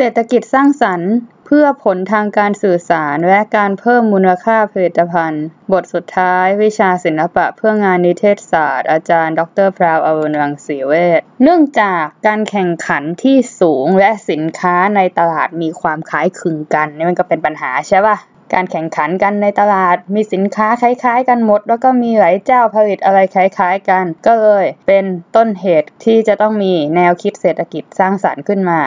เศรษฐกิจสร้างสรรค์เพื่อผลทางการสื่อสารและการเพิ่มมูลค่าผลิตภัณฑ์ บทสุดท้ายวิชาศิลปะเพื่องานนิเทศศาสตร์ อาจารย์ ดรพราวอวุณรังสีเวชเนื่องจากการแข่งขันที่สูงและสินค้าในตลาดมีความคล้ายคลึงกัน นี่มันก็เป็นปัญหาใช่ปะการแข่งขันกันในตลาดมีสินค้าคล้ายๆ กันหมด แล้วก็มีหลายเจ้าผลิตอะไรคล้ายๆ กัน ก็เลยเป็นต้นเหตุที่จะต้องมีแนวคิดเศรษฐกิจสร้างสารรค์ขึ้นมา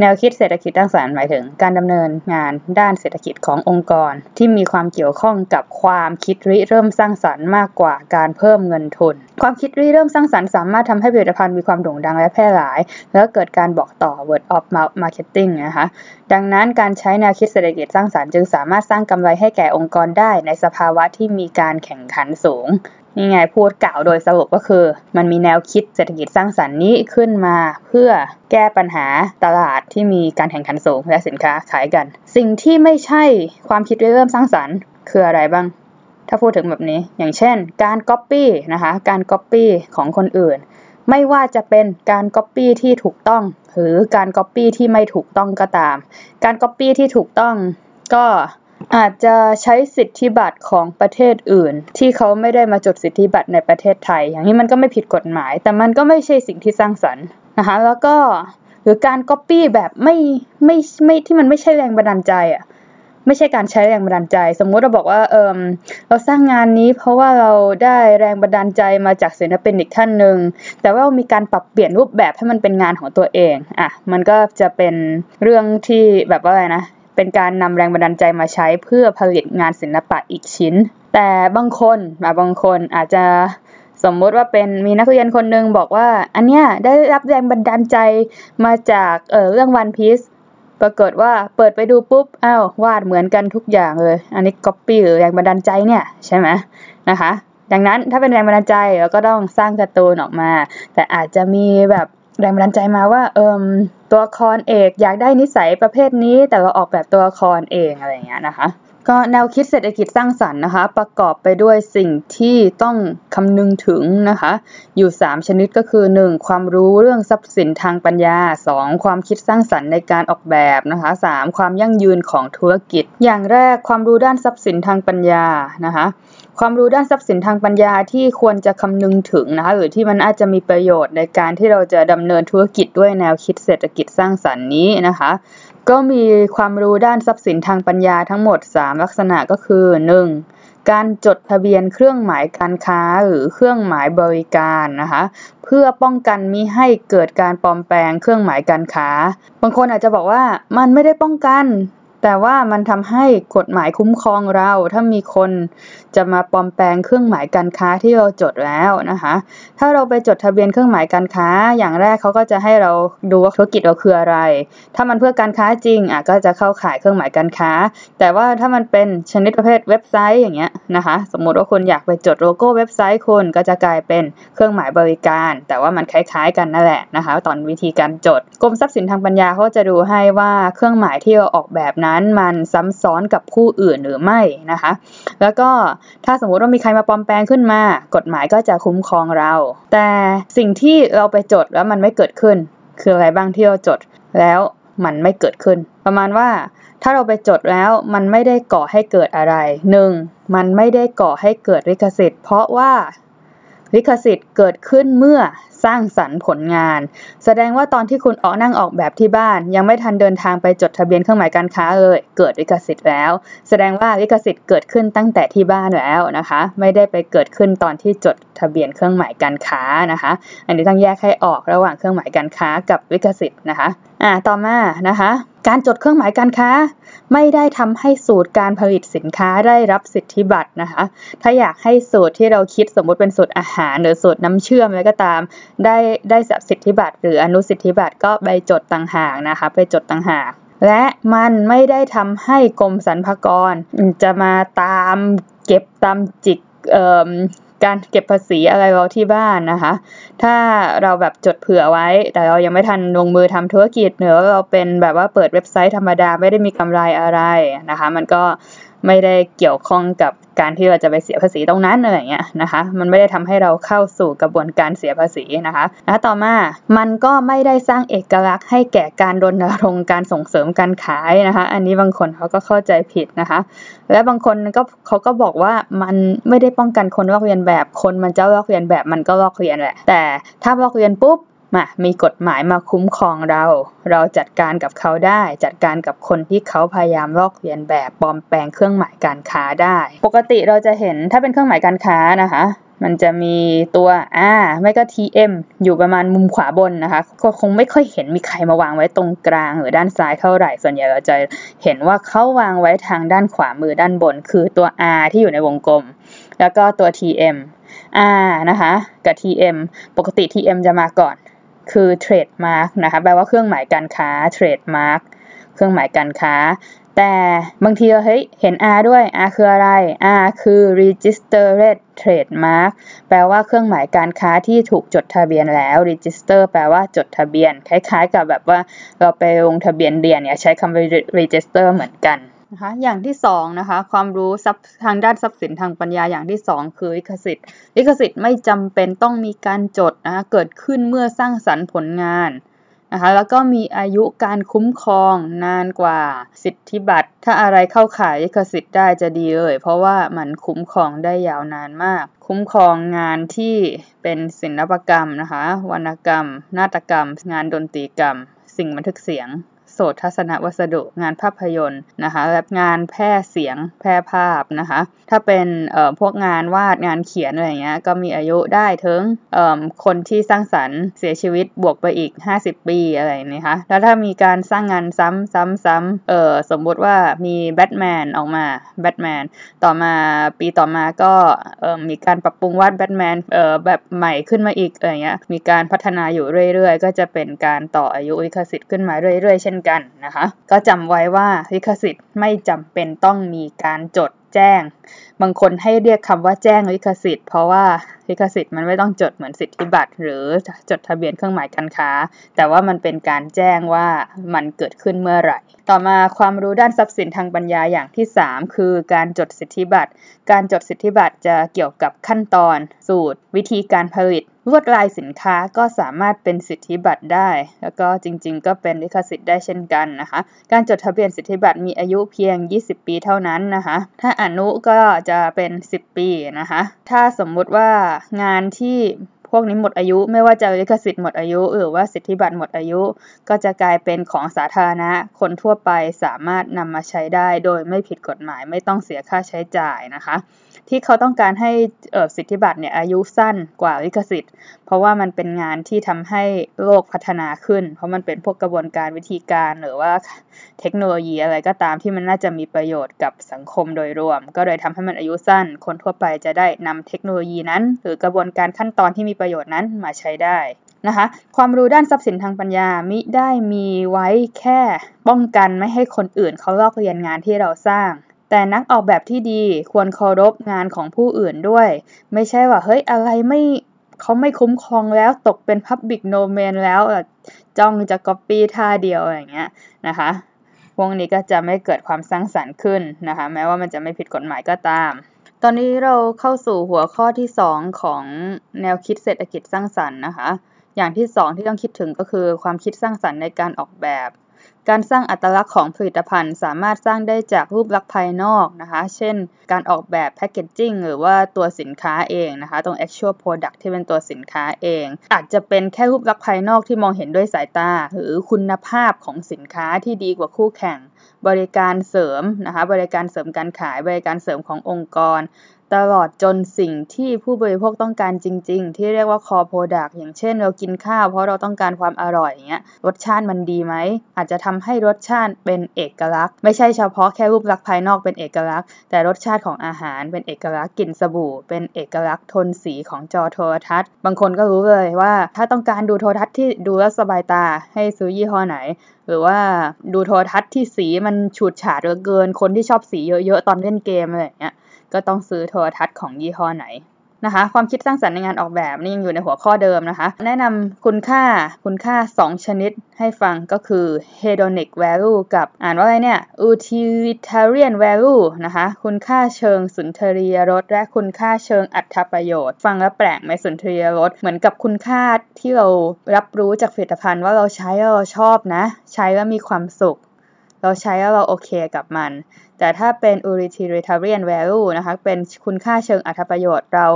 แนวคิดเศรษฐกิจสร้างสรรค์หมายถึงการดำเนินงานด้านเศรษฐกิจขององค์กร ที่มีความเกี่ยวข้องกับความคิดริเริ่มสร้างสรรค์มากกว่าการเพิ่มเงินทุน ความคิดริเริ่มสร้างสรรค์ สามารถทำให้ผลิตภัณฑ์มีความโด่งดังและแพร่หลาย แล้วเกิดการบอกต่อ word of mouth marketing นะคะ ดังนั้นการใช้แนวคิดเศรษฐกิจสร้างสรรค์จึงสามารถสร้างกำไรให้แก่องค์กรได้ในสภาวะที่มีการแข่งขันสูงนี่ไงพูดกล่าวโดยสรุปก็คือ มันมีแนวคิดเศรษฐกิจสร้างสรรค์นี้ขึ้นมาเพื่อแก้ปัญหาตลาดที่มีการแข่งขันสูงและสินค้าขายกัน สิ่งที่ไม่ใช่ความคิดเริ่มสร้างสรรค์ คืออะไรบ้าง ถ้าพูดถึงแบบนี้อย่างเช่นการก๊อปปี้นะคะการก๊อปปี้ของคนอื่นไม่ว่าจะเป็นการก๊อปปี้ที่ถูกต้องหรือการก๊อปปี้ที่ไม่ถูกต้องก็ตามการก๊อปปี้ที่ถูกต้องก็อาจจะใช้สิทธิบัตรของประเทศอื่นที่เขาไม่ได้มาจดสิทธิบัตรในประเทศไทย อย่างนี้มันก็ไม่ผิดกฎหมาย แต่มันก็ไม่ใช่สิ่งที่สร้างสรรค์นะคะ แล้วก็หรือการก๊อปปี้แบบไม่ไม่ไม่ที่มันไม่ใช่แรงบันดาลใจอ่ะไม่ใช่การใช้แรงบันดาลใจ สมมุติเราบอกว่าเออเราสร้างงานนี้เพราะว่าเราได้แรงบันดาลใจมาจากศิลปินอีกท่านหนึ่งแต่ว่ามีการปรับเปลี่ยนรูปแบบให้มันเป็นงานของตัวเองอ่ะมันก็จะเป็นเรื่องที่แบบว่าอะไรนะเป็นการนำแรงบันดาลใจมาใช้เพื่อผลิตงานศิลปะอีกชิ้น แต่บางคนบางคนอาจจะสมมติว่าเป็นมีนักเรียนคนหนึ่งบอกว่า อันเนี้ยได้รับแรงบันดาลใจมาจาก เออเรื่องวันพีซปรากฏว่าเปิดไปดูปุ๊บอา้าววาดเหมือนกันทุกอย่างเลย อันนี้ก๊อปปี้หรือแรงบันดาลใจเนี่ยใช่ไหมนะคะ ดังนั้นถ้าเป็นแรงบันดาลใจเราก็ต้องสร้างการ์ตูนออกมา แต่อาจจะมีแบบแรงบันดาลใจมาว่า เออตัวละครเอกอยากได้นิสัยประเภทนี้ แต่เราออกแบบตัวละครเองอะไรเงี้ยนะคะก็แนวคิดเศรษฐกิจสร้างสรรค์นะคะ ประกอบไปด้วยสิ่งที่ต้องคำนึงถึงนะคะ อยู่ 3 ชนิดก็คือ 1. ความรู้เรื่องทรัพย์สินทางปัญญา 2. ความคิดสร้างสรรค์ในการออกแบบนะคะ 3. ความยั่งยืนของธุรกิจ อย่างแรกความรู้ด้านทรัพย์สินทางปัญญานะคะความรู้ด้านทรัพย์สินทางปัญญาที่ควรจะคำนึงถึงนะคะหรือที่มันอาจจะมีประโยชน์ในการที่เราจะดำเนินธุรกิจด้วยแนวคิดเศรษฐกิจสร้างสรรค์นี้นะคะก็มีความรู้ด้านทรัพย์สินทางปัญญาทั้งหมด 3 ลักษณะก็คือ 1. การจดทะเบียนเครื่องหมายการค้าหรือเครื่องหมายบริการนะคะเพื่อป้องกันมิให้เกิดการปลอมแปลงเครื่องหมายการค้า บางคนอาจจะบอกว่ามันไม่ได้ป้องกันแต่ว่ามันทำให้กฎหมายคุ้มครองเรา ถ้ามีคนจะมาปลอมแปลงเครื่องหมายการค้าที่เราจดแล้วนะคะ ถ้าเราไปจดทะเบียนเครื่องหมายการค้า อย่างแรกเขาก็จะให้เราดูว่าธุรกิจเราคืออะไร ถ้ามันเพื่อการค้าจริงอ่ะก็จะเข้าขายเครื่องหมายการค้า แต่ว่าถ้ามันเป็นชนิดประเภทเว็บไซต์อย่างเงี้ยนะคะ สมมติว่าคนอยากไปจดโลโก้เว็บไซต์คนก็จะกลายเป็นเครื่องหมายบริการ แต่ว่ามันคล้ายๆ กันนั่นแหละนะคะตอนวิธีการจดกรมทรัพย์สินทางปัญญาเขาจะดูให้ว่าเครื่องหมายที่เราออกแบบนั้น้นมันซ้ำซ้อนกับผู้อื่นหรือไม่นะคะแล้วก็ถ้าสมมุติว่ามีใครมาปลอมแปลงขึ้นมา กฎหมายก็จะคุ้มครองเรา แต่สิ่งที่เราไปจดแล้วมันไม่เกิดขึ้น คืออะไรบ้างที่เราจดแล้วมันไม่เกิดขึ้น ประมาณว่า ถ้าเราไปจดแล้วมันไม่ได้ก่อให้เกิดอะไร 1. มันไม่ได้ก่อให้เกิดลิขสิทธิ์เพราะว่าลิขสิทธิ์เกิดขึ้นเมื่อสร้างสรรค์ผลงาน แสดงว่าตอนที่คุณออกนั่งออกแบบที่บ้าน ยังไม่ทันเดินทางไปจดทะเบียนเครื่องหมายการค้าเลยเกิดลิขสิทธิ์แล้ว แสดงว่าลิขสิทธิ์เกิดขึ้นตั้งแต่ที่บ้านแล้วนะคะ ไม่ได้ไปเกิดขึ้นตอนที่จดทะเบียนเครื่องหมายการค้านะคะ อันนี้ต้องแยกให้ออกระหว่างเครื่องหมายการค้ากับลิขสิทธิ์นะคะอ่าต่อมานะคะการจดเครื่องหมายการค้าไม่ได้ทำให้สูตรการผลิตสินค้าได้รับสิทธิบัตรนะคะ ถ้าอยากให้สูตรที่เราคิดสมมติเป็นสูตรอาหาร หรือสูตร น้ำเชื่อมอะไรก็ตามได้ได้สิทธิบัตรหรืออนุสิทธิบัตรก็ไปจดต่างหากนะคะไปจดต่างหาก และมันไม่ได้ทำให้กรมสรรพากรจะมาตามเก็บตามจิกการเก็บภาษีอะไรเราที่บ้านนะคะ ถ้าเราแบบจดเผื่อไว้ แต่เรายังไม่ทันลงมือทำธุรกิจหรือะเราเป็นแบบว่าเปิดเว็บไซต์ธรรมดา ไม่ได้มีกำไรอะไรนะคะ มันก็ไม่ได้เกี่ยวข้องกับการที่เราจะไปเสียภาษีตรงนั้นอะไรเงี้ยนะคะ มันไม่ได้ทำให้เราเข้าสู่กระบวนการเสียภาษีนะคะนะต่อมา มันก็ไม่ได้สร้างเอกลักษณ์ให้แก่การรณรงค์การส่งเสริมการขายนะคะ อันนี้บางคนเขาก็เข้าใจผิดนะคะ และบางคนก็เขาก็บอกว่ามันไม่ได้ป้องกันคนลอกเรียนแบบคนมันจะลอกเรียนแบบมันก็ลอกเรียนแหละ แต่ถ้าลอกเรียนปุ๊บมามีกฎหมายมาคุ้มครองเรา เราจัดการกับเขาได้ จัดการกับคนที่เขาพยายามลอกเลียนแบบปลอมแปลงเครื่องหมายการค้าได้ ปกติเราจะเห็นถ้าเป็นเครื่องหมายการค้านะคะ มันจะมีตัว R ไม่ก็ TM อยู่ประมาณมุมขวาบนนะคะก็คงไม่ค่อยเห็นมีใครมาวางไว้ตรงกลางหรือด้านซ้ายเท่าไหร่ ส่วนใหญ่เราจะ เห็นว่าเขาวางไว้ทางด้านขวามือด้านบน คือตัว R ที่อยู่ในวงกลม แล้วก็ตัว TM R นะคะ กับ TM ปกติ TM จะมาก่อนคือ trademark นะคะ แปลว่าเครื่องหมายการค้า trademark เครื่องหมายการค้า แต่บางทีเราเฮ้ย เห็น R ด้วย R คืออะไร R คือ registered trademark แปลว่าเครื่องหมายการค้าที่ถูกจดทะเบียนแล้ว register แปลว่าจดทะเบียน คล้ายๆ กับแบบว่าเราไปลงทะเบียนเดียนเนี่ยใช้คำว่า register เหมือนกันนะคะอย่างที่2นะคะความรู้ทางด้านทรัพย์สินทางปัญญาอย่างที่ 2 คือลิขสิทธิ์ ลิขสิทธิ์ไม่จำเป็นต้องมีการจดนะคะเกิดขึ้นเมื่อสร้างสรรค์ผลงานนะคะแล้วก็มีอายุการคุ้มครองนานกว่าสิทธิบัตรถ้าอะไรเข้าขายลิขสิทธิ์ได้จะดีเลยเพราะว่ามันคุ้มครองได้ยาวนานมาก คุ้มครองงานที่เป็นศิลปกรรมนะคะวรรณกรรม นาฏกรรม งานดนตรีกรรม สิ่งบันทึกเสียงโสตทัศนวัสดุงานภาพยนตร์นะคะแบบงานแพร่เสียงแพร่ภาพนะคะถ้าเป็นพวกงานวาดงานเขียนอะไรเงี้ยก็มีอายุได้ถึงคนที่สร้างสรรค์เสียชีวิตบวกไปอีก 50 ปีอะไรนะคะแล้วถ้ามีการสร้างงานซ้ำซ้ำซ้ำเออสมมติว่ามีแบทแมนออกมาแบทแมนต่อมาปีต่อมาก็มีการปรับปรุงวาดแบทแมนแบบใหม่ขึ้นมาอีกอะไรเงี้ยมีการพัฒนาอยู่เรื่อยๆก็จะเป็นการต่ออายุลิขสิทธิ์ขึ้นมาเรื่อยๆเช่นกันนะคะก็จำไว้ว่าลิขสิทธิ์ไม่จำเป็นต้องมีการจดแจ้ง บางคนให้เรียกคำว่าแจ้งลิขสิทธิ์ เพราะว่าลิขสิทธิ์มันไม่ต้องจดเหมือนสิทธิบัตรหรือจดทะเบียนเครื่องหมายการค้า แต่ว่ามันเป็นการแจ้งว่ามันเกิดขึ้นเมื่อไหร่ ต่อมาความรู้ด้านทรัพย์สินทางปัญญาอย่างที่ 3 คือการจดสิทธิบัตรการจดสิทธิบัตรจะเกี่ยวกับขั้นตอนสูตร วิธีการผลิตลวดลายสินค้าก็สามารถเป็นสิทธิบัตรได้ แล้วก็จริงๆก็เป็นลิขสิทธิ์ได้เช่นกันนะคะ การจดทะเบียนสิทธิบัตรมีอายุเพียง 20 ปีเท่านั้นนะคะ ถ้าอนุก็จะเป็น 10 ปีนะคะ ถ้าสมมุติว่างานที่พวกนี้หมดอายุ ไม่ว่าจะลิขสิทธิ์หมดอายุ หรือว่าสิทธิบัตรหมดอายุก็จะกลายเป็นของสาธารณะคนทั่วไปสามารถนำมาใช้ได้ โดยไม่ผิดกฎหมายไม่ต้องเสียค่าใช้จ่ายนะคะที่เขาต้องการให้สิทธิบัตรเนี่ยอายุสั้นกว่าลิขสิทธิ์ เพราะว่ามันเป็นงานที่ทำให้โลกพัฒนาขึ้น เพราะมันเป็นพวกกระบวนการวิธีการ หรือว่าเทคโนโลยีอะไรก็ตามที่มันน่าจะมีประโยชน์กับสังคมโดยรวม ก็เลยทำให้มันอายุสั้น คนทั่วไปจะได้นำเทคโนโลยีนั้น หรือกระบวนการขั้นตอนที่มีประโยชน์นั้นมาใช้ได้นะคะความรู้ด้านทรัพย์สินทางปัญญามิได้มีไว้แค่ป้องกันไม่ให้คนอื่น เขาลอกเรียนงานที่เราสร้างแต่นักออกแบบที่ดีควรเคารพงานของผู้อื่นด้วย ไม่ใช่ว่าเฮ้ย อะไรไม่เขาไม่คุ้มครองแล้วตกเป็นพับบิกโนเมนแล้วจ้องจะก๊อปปี้ท่าเดียว อย่างเงี้ย นะคะพวกนี้ก็จะไม่เกิดความสร้างสรรค์ขึ้นนะคะแม้ว่ามันจะไม่ผิดกฎหมายก็ตาม ตอนนี้เราเข้าสู่หัวข้อที่ 2 ของแนวคิดเศรษฐกิจสร้างสรรค์นะคะ อย่างที่ 2 ที่ต้องคิดถึงก็คือความคิดสร้างสรรค์ในการออกแบบการสร้างอัตลักษณ์ของผลิตภัณฑ์สามารถสร้างได้จากรูปลักษณ์ภายนอกนะคะ เช่น การออกแบบแพคเกจจิ้งหรือว่าตัวสินค้าเองนะคะ ตรง actual product ที่เป็นตัวสินค้าเอง อาจจะเป็นแค่รูปลักษณ์ภายนอกที่มองเห็นด้วยสายตา หรือคุณภาพของสินค้าที่ดีกว่าคู่แข่ง บริการเสริมนะคะ บริการเสริมการขาย บริการเสริมขององค์กรตลอดจนสิ่งที่ผู้บริโภคต้องการจริงๆ ที่เรียกว่า core product อย่างเช่นเรากินข้าว เพราะเราต้องการความอร่อยอย่างเงี้ยรสชาติมันดีไหม อาจจะทำให้รสชาติเป็นเอกลักษณ์ไม่ใช่เฉพาะแค่รูปลักษณ์ภายนอกเป็นเอกลักษณ์ แต่รสชาติของอาหารเป็นเอกลักษณ์กลิ่นสบู่ เป็นเอกลักษณ์โทนสีของจอโทรทัศน์ บางคนก็รู้เลยว่าถ้าต้องการดูโทรทัศน์ที่ดูแล้วสบายตาให้ซื้อยี่ห้อไหน หรือว่าดูโทรทัศน์ที่สีมันฉูดฉาดเหลือเกินคนที่ชอบสีเยอะๆตอนเล่นเกมอะไรอย่างเงี้ยก็ต้องซื้อโทรทัศน์ของยี่ห้อไหนนะคะความคิดสร้างสรรค์ในงานออกแบบนี่ยังอยู่ในหัวข้อเดิมนะคะ แนะนำคุณค่าคุณค่า 2 ชนิดให้ฟังก็คือ hedonic value กับอ่านว่าอะไรเนี่ย utilitarian value นะคะคุณค่าเชิงสุนทรียรสและคุณค่าเชิงอัตประโยชน์ ฟังแล้วแปลกไหมสุนทรียรสเหมือนกับคุณค่าที่เรารับรู้จากผลิตภัณฑ์ว่าเราใช้เราชอบนะใช้แล้วมีความสุขเราใช้แล้วเราโอเคกับมัน แต่ถ้าเป็น utilitarian value นะคะ เป็นคุณค่าเชิงอัธถประโยชน์ เรา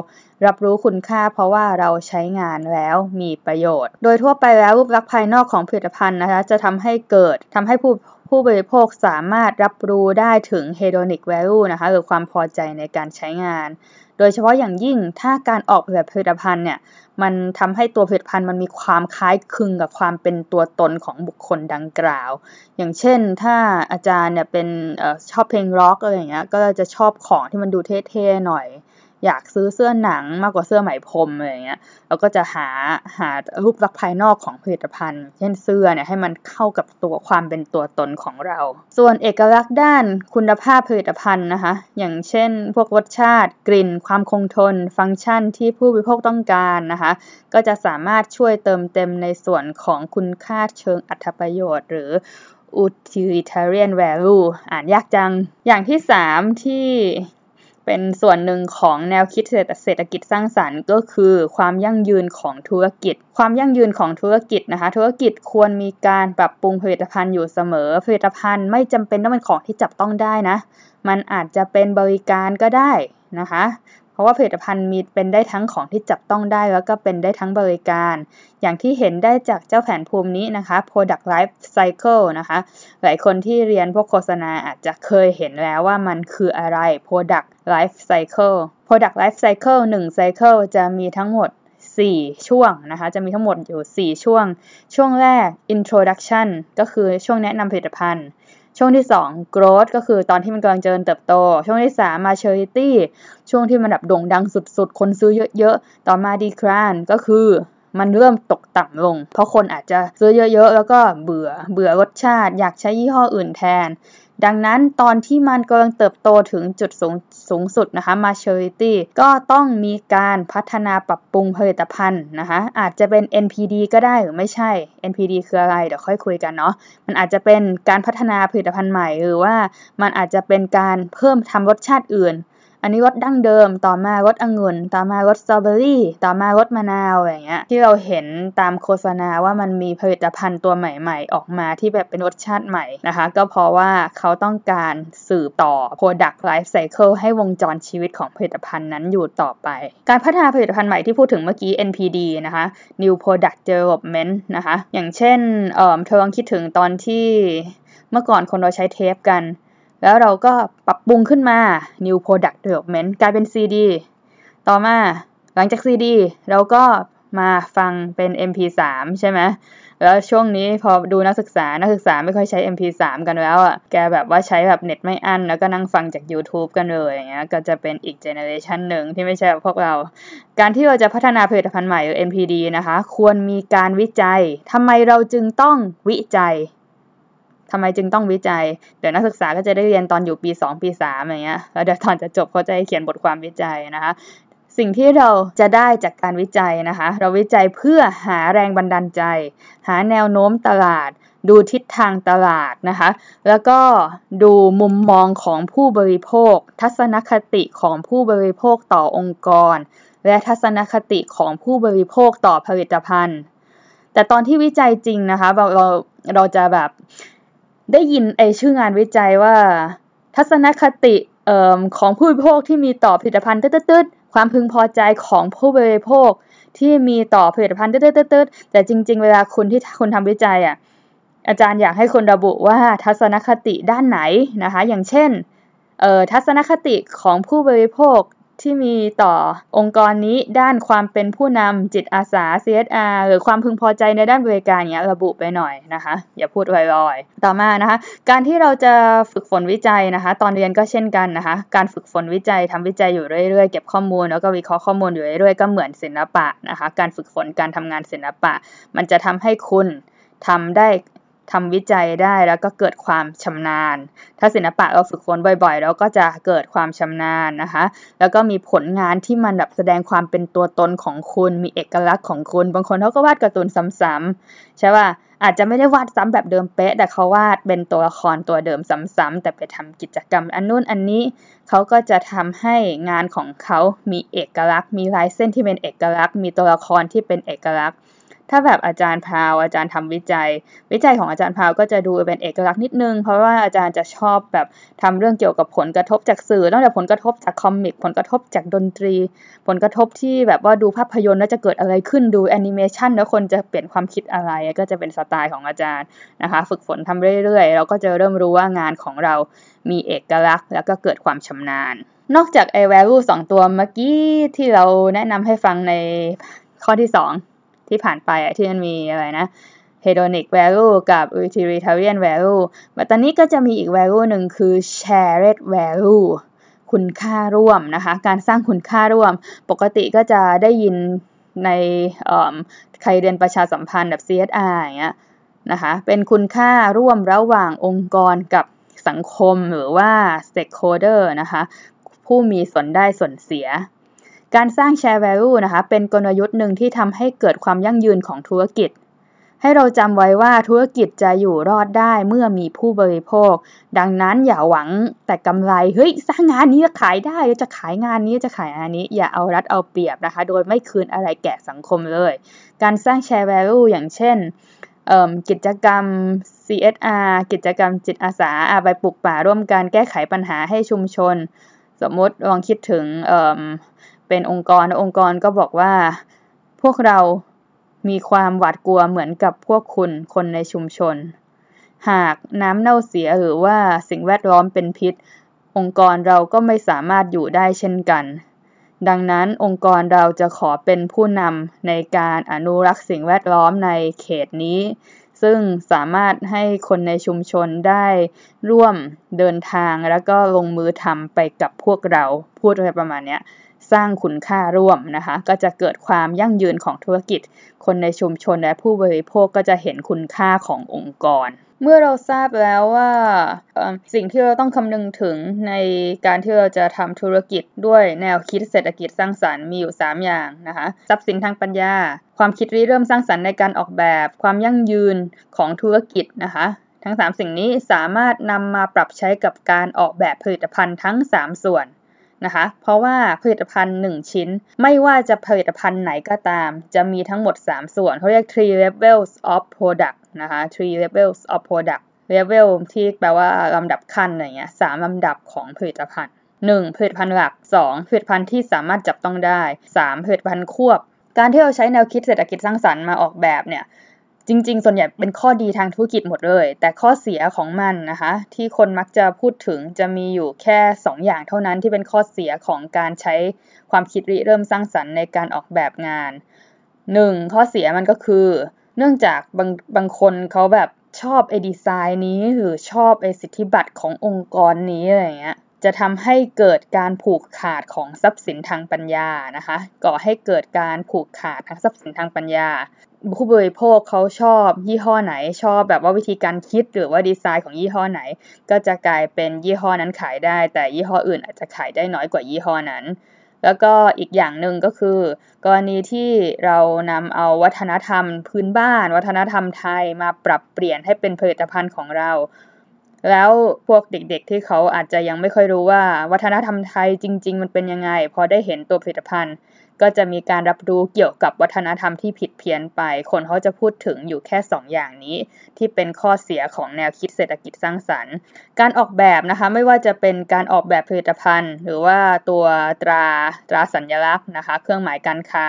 รับรู้คุณค่าเพราะว่าเราใช้งานแล้วมีประโยชน์ โดยทั่วไปแล้วรูปลักษณ์ภายนอกของผลิตภัณฑ์นะคะ จะทำให้เกิดทำให้ผู้ผู้บริโภคสามารถรับรู้ได้ถึง hedonic value นะคะ หรือความพอใจในการใช้งานโดยเฉพาะอย่างยิ่งถ้าการออกแบบผลิตภัณฑ์เนี่ยมันทำให้ตัวผลิตภัณฑ์มันมีความคล้ายคลึงกับความเป็นตัวตนของบุคคลดังกล่าว อย่างเช่นถ้าอาจารย์เนี่ยเป็นชอบเพลงร็อกอะไรอย่างเงี้ยก็จะชอบของที่มันดูเท่ๆหน่อยอยากซื้อเสื้อหนังมากกว่าเสื้อไหมพรมอะไรเงี้ยเราก็จะหาหารูปลักษณ์ภายนอกของผลิตภัณฑ์ เช่นเสื้อเนี่ยให้มันเข้ากับตัวความเป็นตัวตนของเรา ส่วนเอกลักษณ์ด้านคุณภาพผลิตภัณฑ์นะคะ อย่างเช่น พวกรสชาติกลิ่น ความคงทน ฟังก์ชันที่ผู้บริโภคต้องการนะคะ ก็จะสามารถช่วยเติมเต็มในส่วนของคุณค่าเชิงอัตประโยชน์ หรือ utilitarian value อ่านยากจัง อย่างที่3ที่เป็นส่วนหนึ่งของแนวคิดเศรษฐกิจสร้างสรรค์ก็คือความยั่งยืนของธุรกิจ ความยั่งยืนของธุรกิจนะคะ ธุรกิจควรมีการปรับปรุงผลิตภัณฑ์อยู่เสมอผลิตภัณฑ์ไม่จำเป็นต้องเป็นของที่จับต้องได้นะมันอาจจะเป็นบริการก็ได้นะคะราะว่าผลิตภัณฑ์มีเป็นได้ทั้งของที่จับต้องได้แล้วก็เป็นได้ทั้งบริการ อย่างที่เห็นได้จากเจ้าแผนภูมินี้นะคะ product life cycle นะคะหลายคนที่เรียนพวกโฆษณาอาจจะเคยเห็นแล้วว่ามันคืออะไร product life cycle product life cycle 1 cycle จะมีทั้งหมด 4 ช่วงนะคะจะมีทั้งหมดอยู่ 4 ช่วง ช่วงแรก introduction ก็คือช่วงแนะนำผลิตภัณฑ์ช่วงที่ 2 growth ก็คือตอนที่มันกำลังเจริญเติบโต ช่วงที่ 3 maturity ช่วงที่มันแบบโด่งดังสุดๆ คนซื้อเยอะๆต่อมา decline ก็คือมันเริ่มตกต่ำลง เพราะคนอาจจะซื้อเยอะๆ แล้วก็เบื่อ เบื่อรสชาติ อยากใช้ยี่ห้ออื่นแทนดังนั้นตอนที่มันกำลังเติบโตถึงจุดสูงสูงสุดนะคะ maturity ก็ต้องมีการพัฒนาปรับปรุงผลิตภัณฑ์นะคะอาจจะเป็น NPD ก็ได้หรือไม่ใช่ NPD คืออะไรเดี๋ยวค่อยคุยกันเนาะมันอาจจะเป็นการพัฒนาผลิตภัณฑ์ใหม่หรือว่ามันอาจจะเป็นการเพิ่มทำรสชาติอื่นอันนี้รสดั้งเดิม ต่อมารสองุ่นต่อมารสสตรอเบอรี่ ต่อมารสมะนาวอย่างเงี้ย ที่เราเห็นตามโฆษณาว่ามันมีผลิตภัณฑ์ตัวใหม่ๆ ออกมาที่แบบเป็นรสชาติใหม่นะคะ ก็เพราะว่าเขาต้องการสืบต่อ Product Life Cycle ให้วงจรชีวิตของผลิตภัณฑ์นั้นอยู่ต่อไป การพัฒนาผลิตภัณฑ์ใหม่ที่พูดถึงเมื่อกี้ NPD นะคะ New Product Development นะคะ อย่างเช่น เอ่อ เธอลองคิดถึงตอนที่เมื่อก่อนคนเราใช้เทปกันแล้วเราก็ปรับปรุงขึ้นมา new product development กลายเป็น CD ต่อมาหลังจาก CD เราก็มาฟังเป็น MP3 ใช่ไหม แล้วช่วงนี้พอดูนักศึกษา นักศึกษาไม่ค่อยใช้ MP3 กันแล้วอ่ะแกแบบว่าใช้แบบเน็ตไม่อั้น แล้วก็นั่งฟังจาก YouTube กันเลยอย่างเงี้ย ก็จะเป็นอีกเจเนอเรชันหนึ่งที่ไม่ใช่พวกเรา การที่เราจะพัฒนาผลิตภัณฑ์ใหม่หรือ m p d นะคะ ควรมีการวิจัยทำไมเราจึงต้องวิจัยทำไมจึงต้องวิจัย เดี๋ยวนักศึกษาก็จะได้เรียนตอนอยู่ปี 2 ปี3อะไรเงี้ย แล้วเดี๋ยวตอนจะจบเขาจะเขียนบทความวิจัยนะคะ สิ่งที่เราจะได้จากการวิจัยนะคะ เราวิจัยเพื่อหาแรงบันดาลใจ หาแนวโน้มตลาด ดูทิศทางตลาดนะคะ แล้วก็ดูมุมมองของผู้บริโภค ทัศนคติของผู้บริโภคต่อองค์กร และทัศนคติของผู้บริโภคต่อผลิตภัณฑ์ แต่ตอนที่วิจัยจริงนะคะเราเราจะแบบได้ยินไอชื่องานวิจัยว่า ทัศนคติออของผู้บริโภคที่มีต่อผลิตภัณฑ์ตืดตดความพึงพอใจของผู้บริโภคที่มีต่อผลิตภัณฑ์ตืดตดแต่จริงๆเวลาคุณที่คุณทำวิจัยอ่ะอาจารย์อยากให้คนระบุว่าทัศนคติด้านไหนนะคะอย่างเช่น ทัศนคติของผู้บริโภคที่มีต่อองค์กรนี้ด้านความเป็นผู้นำจิตอาสา CSR หรือความพึงพอใจในด้านบริการเนี้ยระบุไปหน่อยนะคะอย่าพูดลอยๆ ต่อมานะคะการที่เราจะฝึกฝนวิจัยนะคะตอนเรียนก็เช่นกันนะคะการฝึกฝนวิจัยทำวิจัยอยู่เรื่อยๆ เก็บข้อมูล แล้วก็วิเคราะห์ข้อมูลอยู่เรื่อยๆก็เหมือนศิลปะนะคะการฝึกฝนการทำงานศิลปะ มันจะทำให้คุณทำได้ทำวิจัยได้แล้วก็เกิดความชำนาญ ถ้าศิลปะเราฝึกฝนบ่อยๆเราก็จะเกิดความชำนาญนะคะ แล้วก็มีผลงานที่มันแบบแสดงความเป็นตัวตนของคุณ มีเอกลักษณ์ของคุณ บางคนเขาก็วาดการ์ตูนซ้ำๆใช่ป่ะอาจจะไม่ได้วาดซ้ำแบบเดิมเป๊ะ แต่เขาวาดเป็นตัวละครตัวเดิมซ้ำ ๆ แต่ไปทำกิจกรรมอันนู้นอันนี้เขาก็จะทำให้งานของเขามีเอกลักษณ์ มีลายเส้นที่เป็นเอกลักษณ์ มีตัวละครที่เป็นเอกลักษณ์ถ้าแบบอาจารย์พาวอาจารย์ทำวิจัย วิจัยของอาจารย์พาวก็จะดูเป็นเอกลักษณ์นิดนึง เพราะว่าอาจารย์จะชอบแบบทำเรื่องเกี่ยวกับผลกระทบจากสื่อตั้งแต่ผลกระทบจากคอมิก ผลกระทบจากดนตรี ผลกระทบที่แบบว่าดูภาพยนตร์แล้วจะเกิดอะไรขึ้นดูแอนิเมชันแล้วคนจะเปลี่ยนความคิดอะไร ก็จะเป็นสไตล์ของอาจารย์นะคะ ฝึกฝนทำเรื่อยๆเราก็จะเริ่มรู้ว่างานของเรามีเอกลักษณ์ แล้วก็เกิดความชำนาญ นอกจากไอ value 2ตัวเมื่อกี้ที่เราแนะนำให้ฟังในข้อที่ 2ที่ผ่านไปที่มันมีอะไรนะ hedonic value กับ utilitarian value แต่ตอนนี้ก็จะมีอีก value หนึ่งคือ shared value คุณค่าร่วมนะคะ การสร้างคุณค่าร่วม ปกติก็จะได้ยินในใครเรียนประชาสัมพันธ์แบบ CSR อย่างเงี้ยนะคะ เป็นคุณค่าร่วมระหว่างองค์กรกับสังคมหรือว่า stakeholder นะคะ ผู้มีส่วนได้ส่วนเสียการสร้างแชร์ value นะคะเป็นกลยุทธ์หนึ่งที่ทำให้เกิดความยั่งยืนของธุรกิจ ให้เราจำไว้ว่าธุรกิจจะอยู่รอดได้เมื่อมีผู้บริโภค ดังนั้นอย่าหวังแต่กำไรเฮ้ยสร้างงานนี้จะขายได้ จะขายงานนี้จะขายงานนี้อย่าเอารัดเอาเปรียบนะคะ โดยไม่คืนอะไรแก่สังคมเลย การสร้างแชร์ value อย่างเช่นกิจกรรม CSR กิจกรรมจิตอาสาไปปลูกป่าร่วมกันแก้ไขปัญหาให้ชุมชน สมมติลองคิดถึงเป็นองค์กรองค์กรก็บอกว่า พวกเรามีความหวาดกลัวเหมือนกับพวกคุณคนในชุมชน หากน้ำเน่าเสียหรือว่าสิ่งแวดล้อมเป็นพิษ องค์กรเราก็ไม่สามารถอยู่ได้เช่นกัน ดังนั้นองค์กรเราจะขอเป็นผู้นำในการอนุรักษ์สิ่งแวดล้อมในเขตนี้ ซึ่งสามารถให้คนในชุมชนได้ร่วมเดินทางแล้วก็ลงมือทำไปกับพวกเรา พูดอะไรประมาณเนี้ยสร้างคุณค่าร่วมนะคะก็จะเกิดความยั่งยืนของธุรกิจ คนในชุมชนและผู้บริโภคก็จะเห็นคุณค่าขององค์กร เมื่อเราทราบแล้วว่าสิ่งที่เราต้องคำนึงถึงในการที่เราจะทำธุรกิจด้วยแนวคิดเศรษฐกิจสร้างสารรค์มีอยู่ 3 อย่างนะคะทรัพย์สินทางปัญญา ความคิดริเริ่มสร้างสารรค์ในการออกแบบความยั่งยืนของธุรกิจนะคะทั้ง 3 สิ่งนี้สามารถนำมาปรับใช้กับการออกแบบผลิตภัณฑ์ทั้ง 3 ส่วนนะคะ เพราะว่าผลิตภัณฑ์ 1 ชิ้น ไม่ว่าจะผลิตภัณฑ์ไหนก็ตาม จะมีทั้งหมด 3 ส่วนเขาเรียก three levels of product นะคะ three levels of product level ที่แปลว่าลำดับขั้นอะไรเงี้ยสามลำดับของผลิตภัณฑ์ 1. ผลิตภัณฑ์หลัก 2. ผลิตภัณฑ์ที่สามารถจับต้องได้ 3. ผลิตภัณฑ์ควบการที่เราใช้แนวคิดเศรษฐกิจสร้างสรรค์มาออกแบบเนี่ยจริงๆ ส่วนใหญ่เป็นข้อดีทางธุรกิจหมดเลย แต่ข้อเสียของมันนะคะที่คนมักจะพูดถึงจะมีอยู่แค่2ออย่างเท่านั้นที่เป็นข้อเสียของการใช้ความคิดริเริ่มสร้างสรรค์ในการออกแบบงาน 1. ข้อเสียมันก็คือเนื่องจากบางบางคนเขาแบบชอบไอ้ดีไซน์นี้หรือชอบไอ้สิทธิบัตรขององค์กรนี้อะไรเงี้ยจะทำให้เกิดการผูกขาดของทรัพย์สินทางปัญญา นะคะ ก่อให้เกิดการผูกขาดทางทรัพย์สินทางปัญญา ผู้บริโภคเขาชอบยี่ห้อไหน ชอบแบบว่าวิธีการคิดหรือว่าดีไซน์ของยี่ห้อไหน ก็จะกลายเป็นยี่ห้อนั้นขายได้ แต่ยี่ห้ออื่น อาจจะขายได้น้อยกว่ายี่ห้อนั้น แล้วก็อีกอย่างหนึ่งก็คือ กรณีที่เรานำเอาวัฒนธรรม พื้นบ้าน วัฒนธรรมไทยมาปรับเปลี่ยนให้เป็นผลิตภัณฑ์ของเราแล้วพวกเด็กๆที่เขาอาจจะยังไม่ค่อยรู้ว่า วัฒนธรรมไทยจริง ๆมันเป็นยังไงพอได้เห็นตัวผลิตภัณฑ์ก็จะมีการรับรู้เกี่ยวกับวัฒนธรรมที่ผิดเพี้ยนไป คนเขาจะพูดถึงอยู่แค่ 2 อย่างนี้ ที่เป็นข้อเสียของแนวคิดเศรษฐกิจสร้างสรรค์ การออกแบบนะคะไม่ว่าจะเป็นการออกแบบผลิตภัณฑ์ หรือว่าตัวตราตราสัญญลักษณ์นะคะ เครื่องหมายการค้า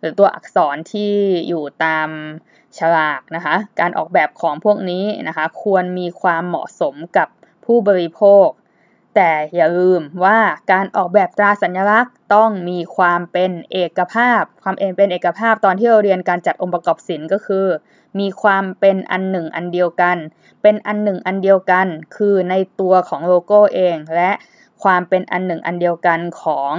หรือตัวอักษรที่อยู่ตามฉลากนะคะ การออกแบบของพวกนี้นะคะควรมีความเหมาะสมกับผู้บริโภค แต่อย่าลืมว่าการออกแบบตราสัญลักษณ์ต้องมีความเป็นเอกภาพ ความเองเป็นเอกภาพ ตอนที่เราเรียนการจัดองค์ประกอบสินก็คือ มีความเป็นอันหนึ่งอันเดียวกัน เป็นอันหนึ่งอันเดียวกัน คือในตัวของโลโก้เอง และความเป็นอันหนึ่งอันเดียวกันของ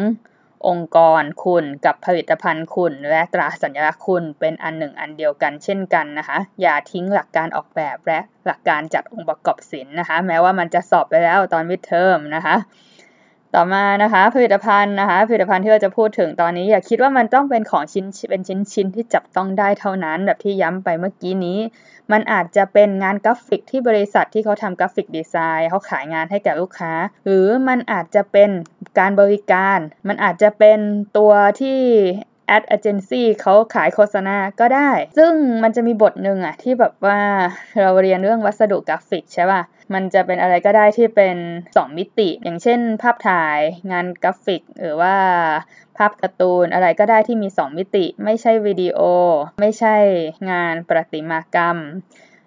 องค์กรคุณ กับผลิตภัณฑ์คุณและตราสัญลักษณ์คุณเป็นอันหนึ่งอันเดียวกัน เช่นกันนะคะ อย่าทิ้งหลักการออกแบบและหลักการจัดองค์ประกอบสินนะคะ แม้ว่ามันจะสอบไปแล้วตอนวิดเทอมนะคะ ต่อมานะคะ ผลิตภัณฑ์นะคะ ผลิตภัณฑ์ที่เราจะพูดถึงตอนนี้ อย่าคิดว่ามันต้องเป็นของชิ้นเป็นชิ้นชิ้นที่จับต้องได้เท่านั้น แบบที่ย้ำไปเมื่อกี้นี้มันอาจจะเป็นงานกราฟิกที่บริษัทที่เขาทำกราฟิกดีไซน์เขาขายงานให้แก่ลูกค้า หรือมันอาจจะเป็นการบริการ มันอาจจะเป็นตัวที่แอดเอเจนซี่เขาขายโฆษณาก็ได้ ซึ่งมันจะมีบทหนึ่งอะที่แบบว่าเราเรียนเรื่องวัสดุกราฟิกใช่ป่ะ มันจะเป็นอะไรก็ได้ที่เป็น 2 มิติ อย่างเช่นภาพถ่ายงานกราฟิกหรือว่าภาพการ์ตูนอะไรก็ได้ที่มี 2 มิติ ไม่ใช่วิดีโอ ไม่ใช่งานประติมากรรม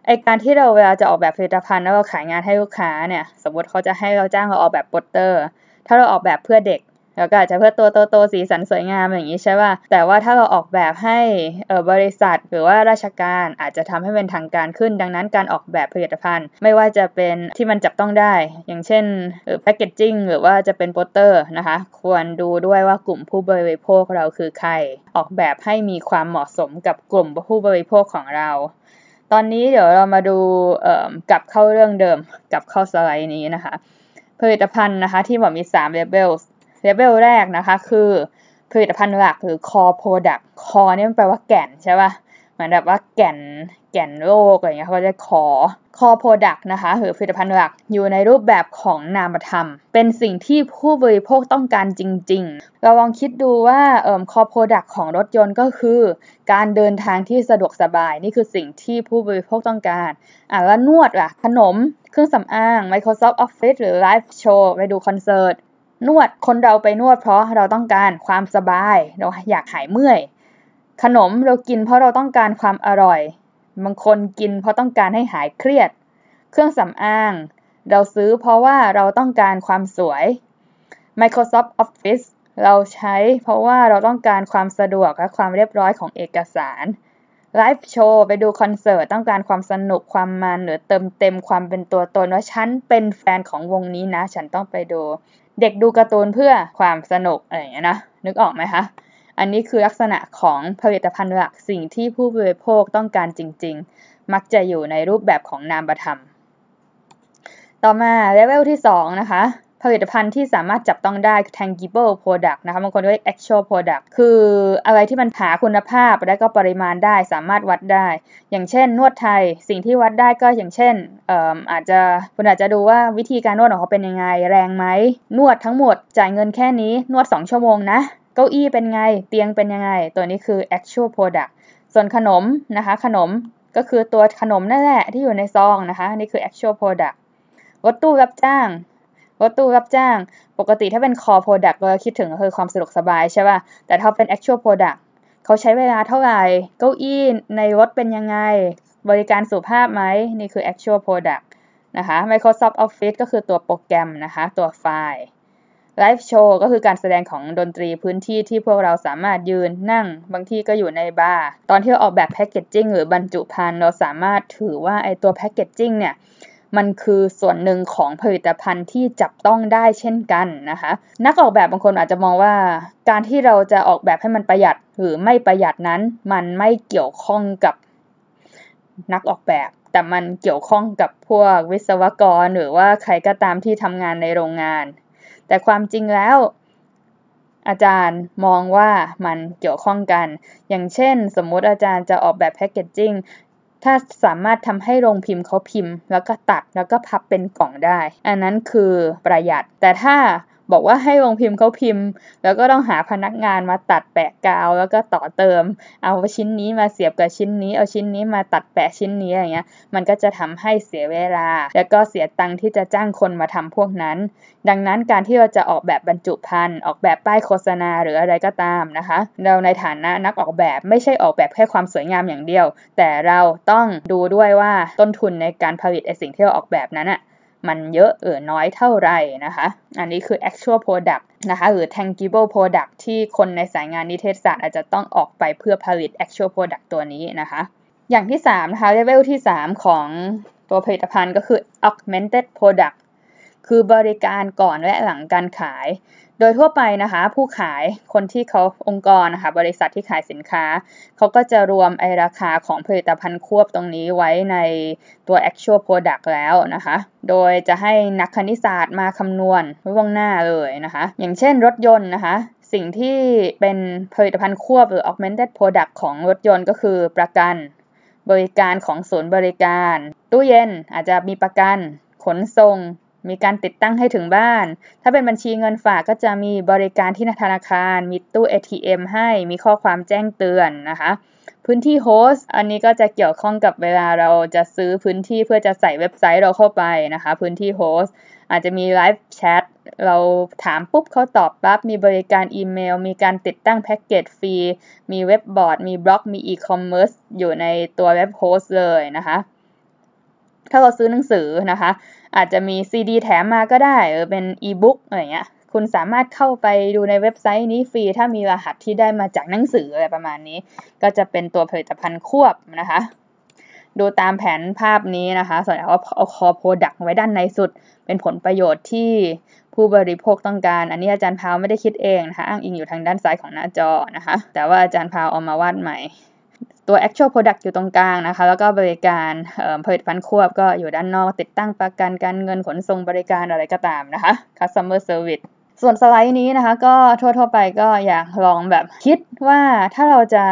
ไอการที่เราเวลาจะออกแบบผลิตภัณฑ์แล้วเราขายงานให้ลูกค้าเนี่ย สมมติเขาจะให้เราจ้างเราออกแบบโปสเตอร์ ถ้าเราออกแบบเพื่อเด็กแล้วก็อาจจะเพื่อตัวโตๆ สีสันสวยงามอย่างนี้ใช่ป่ะแต่ว่าถ้าเราออกแบบให้บริษัทหรือว่าราชการอาจจะทำให้เป็นทางการขึ้น ดังนั้นการออกแบบผลิตภัณฑ์ไม่ว่าจะเป็นที่มันจับต้องได้ อย่างเช่นแพคเกจจิ้งหรือว่าจะเป็นโปสเตอร์นะคะ ควรดูด้วยว่ากลุ่มผู้บริโภคเราคือใคร ออกแบบให้มีความเหมาะสมกับกลุ่มผู้บริโภคของเรา ตอนนี้เดี๋ยวเรามาดูกับเข้าเรื่องเดิมกับเข้าสไลด์นี้นะคะ ผลิตภัณฑ์นะคะที่บอกมี3 l a b e l s เลเวลแรกนะคะคือผลิตภัณฑ์หลักหรือ core product core เนี่ยมันแปลว่าแก่นใช่ปะ่ะเหมือนแบบว่าแก่นแก่นโลกอะไรเงี้ยเขาจะขอคอโปรดักต์นะคะหรือผลิตภัณฑ์หลักอยู่ในรูปแบบของนามธรรม เป็นสิ่งที่ผู้บริโภคต้องการจริงๆเราลองคิดดูว่าเอ่อคอโปรดักต์ของรถยนต์ก็คือ การเดินทางที่สะดวกสบายนี่คือสิ่งที่ผู้บริโภคต้องการ อ่ะแล้วนวดล่ะขนมเครื่องสำอาง Microsoft Office หรือ Live Show ไปดูคอนเสิร์ตนวด คนเราไปนวดเพราะเราต้องการความสบาย เราอยากหายเมื่อย ขนมเรากินเพราะเราต้องการความอร่อย บางคนกินเพราะต้องการให้หายเครียด เครื่องสำอาง เราซื้อเพราะว่าเราต้องการความสวย Microsoft Office เราใช้เพราะว่าเราต้องการความสะดวกและความเรียบร้อยของเอกสารไลฟ์โชว์ไปดูคอนเสิร์ตต้องการความสนุกความมันหรือเติมเต็ม ความเป็นตัวตนว่าฉันเป็นแฟนของวงนี้นะ ฉันต้องไปดูเด็กดูการ์ตูนเพื่อความสนุกอะไรอย่างเงี้ยนะนึกออกไหมคะ อันนี้คือลักษณะของผลิตภัณฑ์หลักสิ่งที่ผู้บริโภคต้องการจริงๆ มักจะอยู่ในรูปแบบของนามธรรม ต่อมาเลเวลที่2นะคะผลิตภัณฑ์ที่สามารถจับต้องได้ tangible product นะคะบางคนเรียก actual product คืออะไรที่มันหาคุณภาพและก็ปริมาณได้สามารถวัดได้ อย่างเช่นนวดไทยสิ่งที่วัดได้ก็อย่างเช่นอออาจจะคุณอาจจะดูว่าวิธีการนวดของเขาเป็นยังไงแรงไหมนวดทั้งหมดจ่ายเงินแค่นี้ นวด 2 ชั่วโมงนะเก้าอี้เป็นไงเตียงเป็นยังไง ตัวนี้คือ actual product ส่วนขนมนะคะขนมก็คือตัวขนมนั่นแหละที่อยู่ในซองนะคะนี่คือ actual product รถตู้รับจ้างรถตู้รับจ้าง ปกติถ้าเป็น core product เราคิดถึงคือความสะดวกสบายใช่ป่ะ แต่ถ้าเป็น actual product เขาใช้เวลาเท่าไหร่ เก้าอี้ในรถเป็นยังไง บริการสุภาพไหม นี่คือ actual product นะคะ Microsoft Office ก็คือตัวโปรแกรมนะคะ ตัวไฟล์ Live Show ก็คือการแสดงของดนตรีพื้นที่ที่พวกเราสามารถยืนนั่ง บางที่ก็อยู่ในบาร์ ตอนที่เราออกแบบแพคเกจจิ้งหรือบรรจุภัณฑ์เราสามารถถือว่าไอตัวแพคเกจจิ้งเนี่ยมันคือส่วนหนึ่งของผลิตภัณฑ์ที่จับต้องได้เช่นกันนะคะนักออกแบบบางคนอาจจะมองว่าการที่เราจะออกแบบให้มันประหยัดหรือไม่ประหยัดนั้น มันไม่เกี่ยวข้องกับนักออกแบบ แต่มันเกี่ยวข้องกับพวกวิศวกรหรือว่าใครก็ตามที่ทำงานในโรงงาน แต่ความจริงแล้ว อาจารย์มองว่ามันเกี่ยวข้องกัน อย่างเช่น สมมุติอาจารย์จะออกแบบแพคเกจจิ้งถ้าสามารถทำให้โรงพิมพ์เขาพิมพ์ แล้วก็ตัด แล้วก็พับเป็นกล่องได้ อันนั้นคือประหยัดแต่ถ้าบอกว่าให้วงพิมพ์เขาพิมพ์ แล้วก็ต้องหาพนักงานมาตัดแปะกาวแล้วก็ต่อเติม เอาชิ้นนี้มาเสียบกับชิ้นนี้ เอาชิ้นนี้มาตัดแปะชิ้นนี้อะไรเงี้ยมันก็จะทำให้เสียเวลา แล้วก็เสียตังค์ที่จะจ้างคนมาทำพวกนั้น ดังนั้นการที่เราจะออกแบบบรรจุภัณฑ์ออกแบบป้ายโฆษณาหรืออะไรก็ตามนะคะ เราในฐานะนักออกแบบไม่ใช่ออกแบบแค่ความสวยงามอย่างเดียว แต่เราต้องดูด้วยว่าต้นทุนในการผลิตไอสิ่งที่เราออกแบบนั้นอะมันเยอะเออน้อยเท่าไหร่นะคะ อันนี้คือ actual product นะคะหรือ tangible product ที่คนในสายงานนิเทศศาสตร์อาจจะต้องออกไปเพื่อผลิต actual product ตัวนี้นะคะ อย่างที่3นะคะ level ที่3 ของตัวผลิตภัณฑ์ก็คือ augmented product คือบริการก่อนและหลังการขายโดยทั่วไปนะคะ ผู้ขายคนที่เขาองค์กรนะคะ บริษัทที่ขายสินค้า เขาก็จะรวมไอราคาของผลิตภัณฑ์ควบตรงนี้ไว้ในตัว actual product แล้วนะคะ โดยจะให้นักคณิตศาสตร์มาคำนวณว่วงหน้าเลยนะคะ อย่างเช่นรถยนต์นะคะ สิ่งที่เป็นผลิตภัณฑ์ควบหรือ augmented product ของรถยนต์ก็คือประกันบริการของศูนย์บริการ ตู้เย็นอาจจะมีประกันขนส่งมีการติดตั้งให้ถึงบ้าน ถ้าเป็นบัญชีเงินฝากก็จะมีบริการที่ธนาคาร มีตู้ ATM ให้ มีข้อความแจ้งเตือนนะคะ พื้นที่โฮสต์อันนี้ก็จะเกี่ยวข้องกับเวลาเราจะซื้อพื้นที่เพื่อจะใส่เว็บไซต์เราเข้าไปนะคะ พื้นที่โฮสต์อาจจะมีไลฟ์แชท เราถามปุ๊บเขาตอบปั๊บ มีบริการอีเมล มีการติดตั้งแพ็กเกจฟรี มีเว็บบอร์ด มีบล็อก มีอีคอมเมิร์ซอยู่ในตัวเว็บโฮสต์เลยนะคะ ถ้าเราซื้อหนังสือนะคะอาจจะมีซีดีแถมมาก็ได้เออเป็นอีบุ๊กอะไรเงี้ยคุณสามารถเข้าไปดูในเว็บไซต์นี้ฟรี ถ้ามีรหัสที่ได้มาจากหนังสืออะไรประมาณนี้ ก็จะเป็นตัวผลิตภัณฑ์ควบนะคะ ดูตามแผนภาพนี้นะคะ ส่วนใหญ่วาเอาคอโปรดักต์ไว้ด้านในสุด เป็นผลประโยชน์ที่ผู้บริโภคต้องการ อันนี้อาจารย์พาวไม่ได้คิดเองนะคะ อ้างอิงอยู่ทางด้านซ้ายของหน้าจอนะคะแต่ว่าอาจารย์พาวเอามาวาดใหม่ตัว actual product อยู่ตรงกลางนะคะ แล้วก็บริการผลิตภัณฑ์ควบก็อยู่ด้านนอกติดตั้งประกันการเงินขนส่งบริการอะไรก็ตามนะคะ customer service ส่วนสไลด์นี้นะคะก็ทั่วๆไปก็อยากลองแบบคิดว่าถ้าเราจะ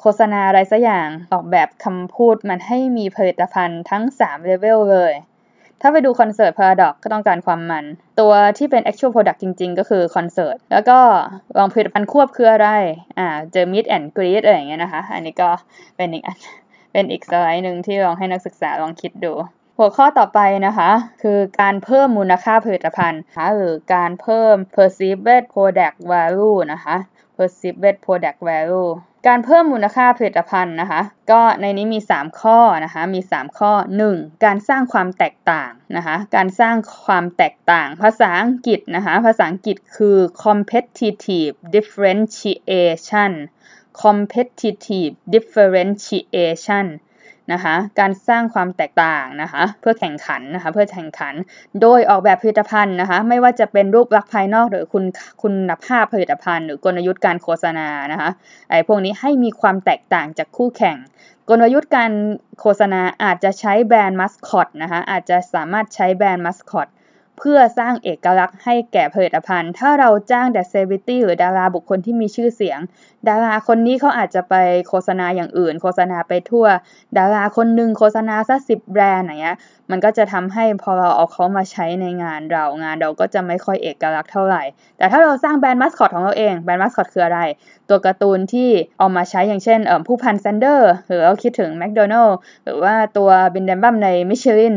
โฆษณาอะไรสักอย่างออกแบบคำพูดมันให้มีผลิตภัณฑ์ทั้ง 3 เลเวลเลยถ้าไปดูคอนเสิร์ตพาราดอกก็ต้องการความมันตัวที่เป็น actual product จริงๆ ก็คือคอนเสิร์ตแล้วก็วางผลิตภัณฑ์ควบคืออะไร อ่า เจอ meet and greet อะไรอย่างเงี้ยนะคะ อันนี้ก็เป็นอีกอันเป็นอีกสไลด์หนึ่งที่ลองให้นักศึกษาลองคิดดู หัวข้อต่อไปนะคะ คือการเพิ่มมูลค่าผลิตภัณฑ์หรือการเพิ่ม perceived product value นะคะ perceived product value การเพิ่มมูลค่าผลิตภัณฑ์นะคะ ก็ในนี้มี 3 ข้อนะคะ มี 3 ข้อ 1. การสร้างความแตกต่างนะคะ การสร้างความแตกต่าง ภาษาอังกฤษนะคะ ภาษาอังกฤษคือ competitive differentiation competitive differentiation นะคะ การสร้างความแตกต่างนะคะ เพื่อแข่งขันนะคะ เพื่อแข่งขัน โดยออกแบบผลิตภัณฑ์นะคะ ไม่ว่าจะเป็นรูปลักษณ์ภายนอกหรือคุณคุณภาพผลิตภัณฑ์ หรือกลยุทธ์การโฆษณานะคะ ไอ้พวกนี้ให้มีความแตกต่างจากคู่แข่ง กลยุทธ์การโฆษณาอาจจะใช้แบรนด์มัสคอตนะคะ อาจจะสามารถใช้แบรนด์มัสคอตเพื่อสร้างเอกลักษณ์ให้แก่ผลิตภัณฑ์ ถ้าเราจ้างเดซเซบิตี้หรือดาราบุคคลที่มีชื่อเสียง ดาราคนนี้เขาอาจจะไปโฆษณาอย่างอื่น โฆษณาไปทั่ว ดาราคนหนึ่งโฆษณาสักสิบแบรนด์อย่างเงี้ยมันก็จะทำให้พอเราเอาเขามาใช้ในงานเรางานเราก็จะไม่ค่อยเอกลักษณ์เท่าไหร่ แต่ถ้าเราสร้างแบรนด์มัสคอตของเราเองแบรนด์มัสคอตคืออะไร ตัวการ์ตูนที่เอามาใช้อย่างเช่นผู้พันแซนเดอร์หรือเราคิดถึงแมคโดนัลล์หรือว่าตัวบินเดนบัมในมิชลิน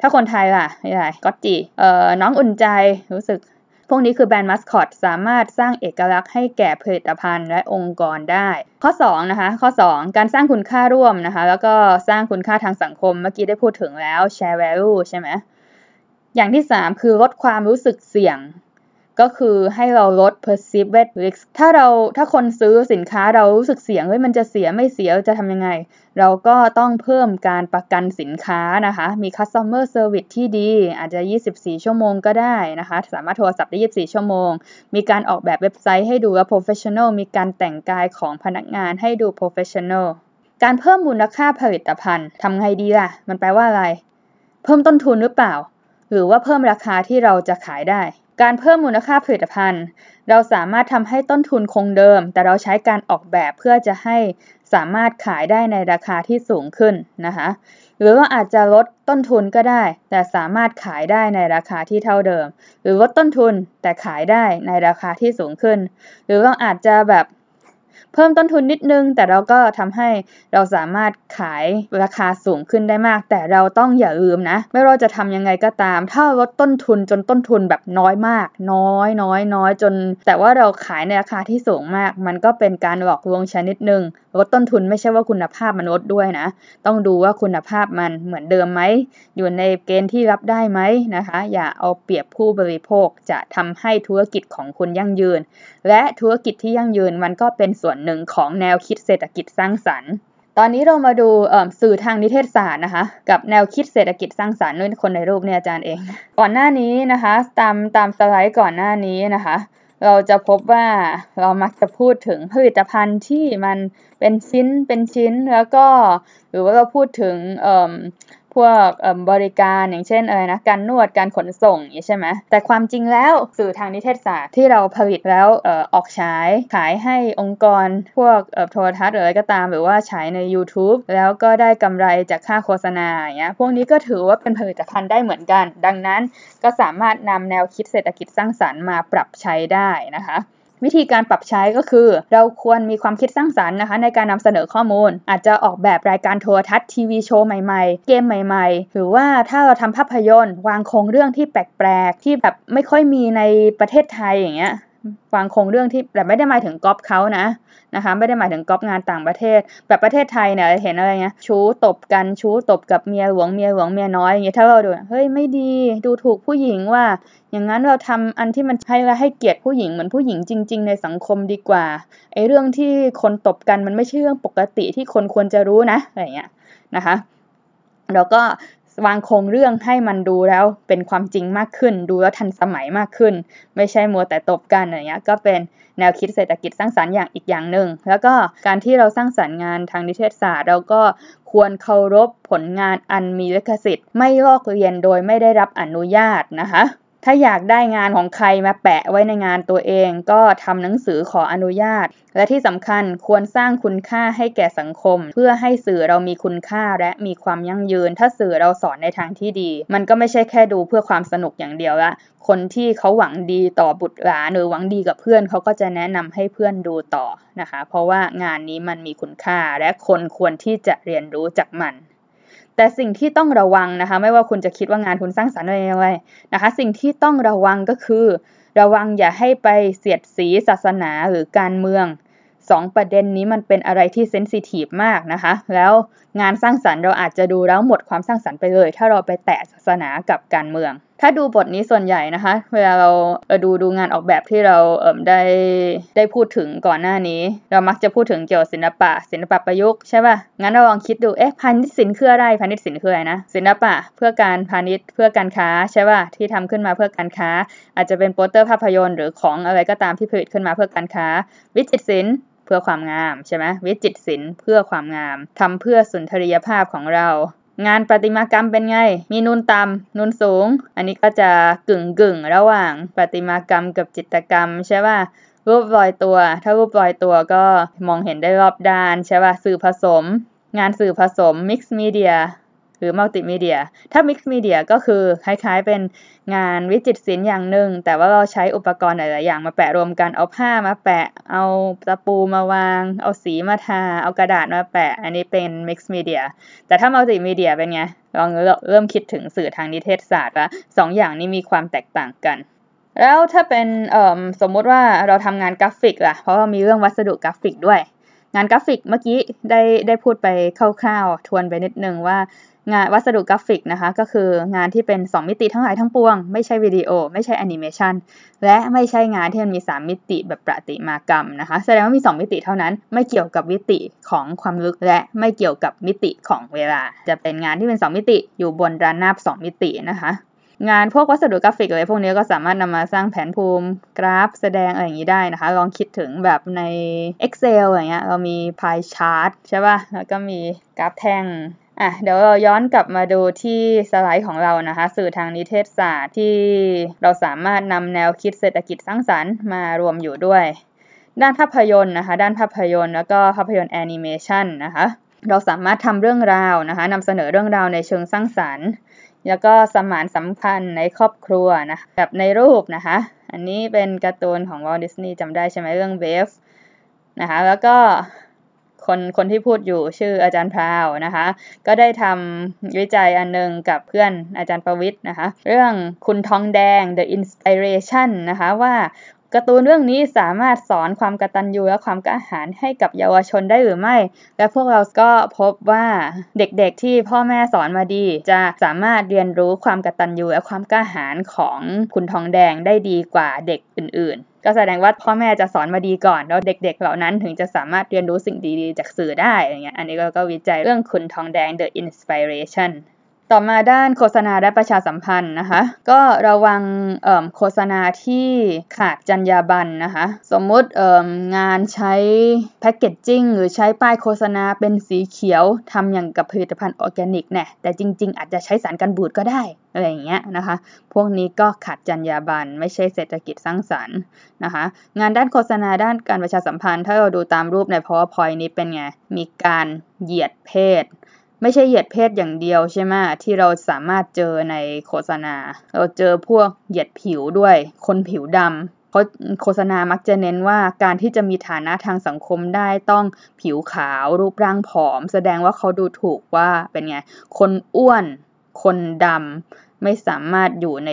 ถ้าคนไทยล่ะไม่ไรก็จีเอ่อน้องอุ่นใจรู้สึก พวกนี้คือแบรนด์มัสคอต สามารถสร้างเอกลักษณ์ให้แก่ผลิตภัณฑ์และองค์กรได้ ข้อ2นะคะข้อ 2 การสร้างคุณค่าร่วมนะคะแล้วก็สร้างคุณค่าทางสังคมเมื่อกี้ได้พูดถึงแล้ว แชร์แวลูใช่ไหมอย่างที่ 3 คือลดความรู้สึกเสี่ยงก็คือให้เราลด perceived risk ถ้าเราถ้าคนซื้อสินค้าเรารู้สึกเสี่ยงเฮ้ยมันจะเสียไม่เสียจะทำยังไง เราก็ต้องเพิ่มการประกันสินค้านะคะ มี customer service ที่ดีอาจจะ 24 ชั่วโมงก็ได้นะคะ สามารถโทรศัพท์ได้ 24 ชั่วโมง มีการออกแบบเว็บไซต์ให้ดูว่า professional มีการแต่งกายของพนักงานให้ดู professional การเพิ่มมูลค่าผลิตภัณฑ์ทำไงดีล่ะมันแปลว่าอะไร เพิ่มต้นทุนหรือเปล่าหรือว่าเพิ่มราคาที่เราจะขายได้การเพิ่มมูลค่าผลิตภัณฑ์ เราสามารถทำให้ต้นทุนคงเดิม แต่เราใช้การออกแบบเพื่อจะให้สามารถขายได้ในราคาที่สูงขึ้นนะคะหรือว่าอาจจะลดต้นทุนก็ได้ แต่สามารถขายได้ในราคาที่เท่าเดิม หรือลดต้นทุนแต่ขายได้ในราคาที่สูงขึ้น หรือว่าอาจจะแบบเพิ่มต้นทุนนิดนึงแต่เราก็ทำให้เราสามารถขายราคาสูงขึ้นได้มาก แต่เราต้องอย่าลืมนะ ไม่ว่าจะทำยังไงก็ตาม ถ้าลดต้นทุนจนต้นทุนแบบน้อยมาก น้อยน้อยน้อยจน แต่ว่าเราขายในราคาที่สูงมากมันก็เป็นการหลอกลวงชนิดหนึ่งลดต้นทุนไม่ใช่ว่าคุณภาพมันลดด้วยนะ ต้องดูว่าคุณภาพมันเหมือนเดิมไหม อยู่ในเกณฑ์ที่รับได้ไหมนะคะ อย่าเอาเปรียบผู้บริโภคจะทำให้ธุรกิจของคุณยั่งยืนและธุรกิจที่ยั่งยืนมันก็เป็นส่วนหนึ่งของแนวคิดเศรษฐกิจสร้างสรรค์ ตอนนี้เรามาดูสื่อทางนิเทศศาสตร์นะคะ กับแนวคิดเศรษฐกิจสร้างสรรค์ด้วยคนในรูปเนี่ยอาจารย์เอง ก่อนหน้านี้นะคะตามตามสไลด์ก่อนหน้านี้นะคะ เราจะพบว่าเรามักจะพูดถึงผลิตภัณฑ์ที่มันเป็นชิ้นเป็นชิ้นแล้วก็ หรือว่าเราพูดถึงพวกบริการอย่างเช่นอะไรนะ การนวดการขนส่งใช่ไหมแต่ความจริงแล้วสื่อทางนิเทศศาสตร์ที่เราผลิตแล้วออออกฉายขายให้องค์กรพวกโทรทัศน์หรืออะไรก็ตามหรือว่าฉายใน YouTube แล้วก็ได้กำไรจากค่าโฆษณาอย่างเงี้ยพวกนี้ก็ถือว่าเป็นผลิตภัณฑ์ได้เหมือนกัน ดังนั้นก็สามารถนำแนวคิดเศรษฐกิจสร้างสารรค์มาปรับใช้ได้นะคะวิธีการปรับใช้ก็คือเราควรมีความคิดสร้างสรรค์นะคะ ในการนำเสนอข้อมูล อาจจะออกแบบรายการโทรทัศน์ทีวีโชว์ใหม่ๆ เกมใหม่ๆ หรือว่าถ้าเราทำภาพยนตร์ วางโครงเรื่องที่แปลกๆ ที่แบบไม่ค่อยมีในประเทศไทยอย่างเงี้ยฟังคงเรื่องที่แบบไม่ได้หมายถึงก๊อปเขานะนะคะไม่ได้หมายถึงก๊อปงานต่างประเทศแบบประเทศไทยเนี่ยเห็นอะไรเงี้ย ชู้ตบกันชู้ตบกับเมียหลวงเมียหลวงเมียน้อยอย่างเงี้ยถ้าเราดูเฮ้ยไม่ดีดูถูกผู้หญิงว่า อย่างนั้นเราทำอันที่มันให้แลวให้เกียรติผู้หญิงเหมือนผู้หญิงจริง ๆ ในสังคมดีกว่าไอ้เรื่องที่คนตบกันมันไม่ใช่เรื่องปกติที่คนควรจะรู้นะอะไรเงี้ยนะคะแล้วก็วางโครงเรื่องให้มันดูแล้วเป็นความจริงมากขึ้น ดูแล้วทันสมัยมากขึ้น ไม่ใช่มัวแต่ตบกันอะไรเงี้ยก็เป็นแนวคิดเศรษฐกิจสร้างสารรค์อย่างอีกอย่างหนึ่งแล้วก็การที่เราสร้างสารรค์งานทางนิเทศศาสตร์เราก็ควรเคารพผลงานอันมีลิขสิทธิ์ไม่ลอกเรียนโดยไม่ได้รับอนุญาตนะคะถ้าอยากได้งานของใครมาแปะไว้ในงานตัวเองก็ทำหนังสือขออนุญาต และที่สำคัญควรสร้างคุณค่าให้แก่สังคมเพื่อให้สื่อเรามีคุณค่าและมีความยั่งยืน ถ้าสื่อเราสอนในทางที่ดี มันก็ไม่ใช่แค่ดูเพื่อความสนุกอย่างเดียวละคนที่เขาหวังดีต่อบุตรหลานหรือหวังดีกับเพื่อนเขาก็จะแนะนำให้เพื่อนดูต่อนะคะ เพราะว่างานนี้มันมีคุณค่า และคนควรที่จะเรียนรู้จากมันแต่สิ่งที่ต้องระวังนะคะไม่ว่าคุณจะคิดว่างานคุณสร้างสรรค์อะไรยังไงนะคะ สิ่งที่ต้องระวังก็คือ ระวังอย่าให้ไปเสียดสีศาสนาหรือการเมืองสองประเด็นนี้มันเป็นอะไรที่เซนซิทีฟมากนะคะ แล้วงานสร้างสรรค์เราอาจจะดูแล้วหมดความสร้างสรรค์ไปเลย ถ้าเราไปแตะศาสนากับการเมืองถ้าดูบทนี้ส่วนใหญ่นะคะเวลาเราดูดูงานออกแบบที่เราเได้ได้พูดถึงก่อนหน้านี้ เรามักจะพูดถึงเกี่ยวศิลปะ ศิลปะประยุกต์ใช่ป่ะงั้นเราลองคิดดูเอ๊ะพาณิชย์สินคืออะไรพาณิชย์สินคืออะไรนะศิลปะเพื่อการพาณิชย์เพื่อการค้าใช่ป่ะที่ทำขึ้นมาเพื่อการค้า อาจจะเป็นโปสเตอร์ภาพยนตร์หรือของอะไรก็ตามที่ผลิตขึ้นมาเพื่อการค้า วิจิตรศิลป์เพื่อความงามใช่ไหมวิจิตรศิลป์เพื่อความงาม ทำเพื่อสุนทรียภาพของเรางานประติมากรรมเป็นไง มีนูนต่ำนูนสูง อันนี้ก็จะกึ่งกึ่งระหว่างประติมากรรมกับจิตกรรม ใช่ป่ะรูปลอยตัว ถ้ารูปลอยตัวก็มองเห็นได้รอบด้าน ใช่ป่ะสื่อผสม งานสื่อผสม mixed media หรือมัลติมีเดีย ถ้ามิกซ์มีเดียก็คือคล้ายๆเป็นงานวิจิตรศิลป์อย่างหนึ่ง แต่ว่าเราใช้อุปกรณ์หลายๆอย่างมาแปะรวมกัน เอาผ้ามาแปะ เอาตะปูมาวาง เอาสีมาทา เอากระดาษมาแปะ อันนี้เป็นมิกซ์มีเดีย แต่ถ้ามัลติมีเดียเป็นไง ลองเริ่มคิดถึงสื่อทางนิเทศศาสตร์ละสองอย่างนี้มีความแตกต่างกัน แล้วถ้าเป็นสมมุติว่าเราทำงานกราฟิกล่ะเพราะว่ามีเรื่องวัสดุกราฟิกด้วย งานกราฟิกเมื่อกี้ได้ได้พูดไปคร่าวๆทวนไปนิดนึงว่างานวัสดุกราฟิกนะคะก็คืองานที่เป็น 2 มิติทั้งหลายทั้งปวง ไม่ใช่วิดีโอ ไม่ใช่แอนิเมชันและไม่ใช่งานที่มันมี 3 มิติแบบประติมากรรมนะคะแสดงว่ามี 2 มิติเท่านั้นไม่เกี่ยวกับมิติของความลึกและไม่เกี่ยวกับมิติของเวลา จะเป็นงานที่เป็น 2 มิติอยู่บนระนาบ2 มิตินะคะ งานพวกวัสดุกราฟิกอะไรพวกนี้ก็สามารถนำมาสร้างแผนภูมิกราฟแสดงอะไรอย่างนี้ได้นะคะ ลองคิดถึงแบบใน Excel อย่างเงี้ยเรามีพายชาร์ตใช่ป่ะแล้วก็มีกราฟแท่งอ่ะเดี๋ยวเราย้อนกลับมาดูที่สไลด์ของเรานะคะสื่อทางนิเทศศาสตร์ที่เราสามารถนำแนวคิดเศรษฐกิจสร้างสรรค์มารวมอยู่ด้วย ด้านภาพยนตร์นะคะด้านภาพยนตร์ แล้วก็ภาพยนตร์แอนิเมชันนะคะเราสามารถทำเรื่องราวนะคะนำเสนอเรื่องราวในเชิงสร้างสรรค์แล้วก็สมานสำคัญในครอบครัวนะแบบในรูปนะคะอันนี้เป็นการ์ตูนของวอลดิสนีย์จำได้ใช่ไหมเรื่องเบฟนะคะแล้วก็คนคนที่พูดอยู่ชื่ออาจารย์พราวนะคะก็ได้ทำวิจัยอันนึงกับเพื่อนอาจารย์ประวิทย์นะคะเรื่องคุณทองแดง The Inspiration นะคะว่าการ์ตูนเรื่องนี้สามารถสอนความกตัญญูและความกล้าหาญให้กับเยาวชนได้หรือไม่ และพวกเราก็พบว่าเด็กๆที่พ่อแม่สอนมาดี จะสามารถเรียนรู้ความกตัญญูและความกล้าหาญของคุณทองแดงได้ดีกว่าเด็กอื่นก็แสดงว่าพ่อแม่จะสอนมาดีก่อน แล้วเด็กๆเหล่านั้นถึงจะสามารถเรียนรู้สิ่งดีๆจากสื่อได้อย่างเงี้ยอันนี้ก็วิจัยเรื่องคุณทองแดง The Inspiration ต่อมาด้านโฆษณาและประชาสัมพันธ์นะคะก็ระวังโฆษณาที่ขาดจรรยาบรรณนะคะสมมุติงานใช้แพคเกจจิ้งหรือใช้ป้ายโฆษณาเป็นสีเขียว ทำอย่างกับผลิตภัณฑ์ออร์แกนิกเนี่ยแต่จริงๆอาจจะใช้สารกันบูดก็ได้ อะไรอย่างเงี้ยนะคะ พวกนี้ก็ขาดจรรยาบรรณไม่ใช่เศรษฐกิจสร้างสรรค์นะคะงานด้านโฆษณาด้านการประชาสัมพันธ์ ถ้าเราดูตามรูปใน powerpoint นี้เป็นไงมีการเหยียดเพศไม่ใช่เหยียดเพศอย่างเดียวใช่ไหมที่เราสามารถเจอในโฆษณา เราเจอพวกเหยียดผิวด้วย คนผิวดำเขาโฆษณามักจะเน้นว่าการที่จะมีฐานะทางสังคมได้ต้องผิวขาวรูปร่างผอม แสดงว่าเขาดูถูกว่าเป็นไง คนอ้วนคนดำไม่สามารถอยู่ใน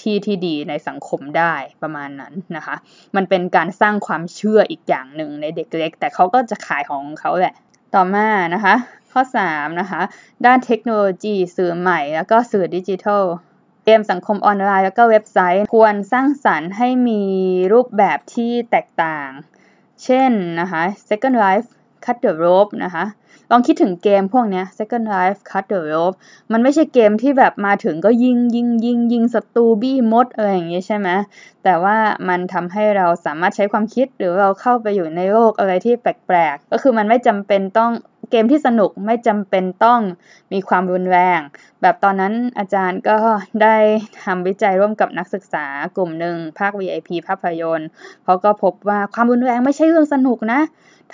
ที่ที่ดีในสังคมได้ประมาณนั้นนะคะ มันเป็นการสร้างความเชื่ออีกอย่างหนึ่งในเด็กเล็กแต่เขาก็จะขายของเขาแหละต่อมานะคะข้อ3นะคะด้านเทคโนโลยีสื่อใหม่แล้วก็สื่อดิจิทัล เกมสังคมออนไลน์แล้วก็เว็บไซต์ ควรสร้างสรรค์ให้มีรูปแบบที่แตกต่าง เช่นนะคะ Second Life Cut the Rope นะคะลองคิดถึงเกมพวกนี้ Second Life Cut the Rope มันไม่ใช่เกมที่แบบมาถึงก็ยิงยิงยิงยิงศัตรูบี้มด อะไรอย่างเงี้ยใช่ไหมแต่ว่ามันทำให้เราสามารถใช้ความคิดหรือเราเข้าไปอยู่ในโลกอะไรที่แปลกๆก็คือมันไม่จำเป็นต้องเกมที่สนุกไม่จำเป็นต้องมีความรุนแรงแบบตอนนั้นอาจารย์ก็ได้ทำวิจัยร่วมกับนักศึกษา กลุ่มหนึ่งภาค VIP ภาพยนตร์เขาก็พบว่าความรุนแรงไม่ใช่เรื่องสนุกนะ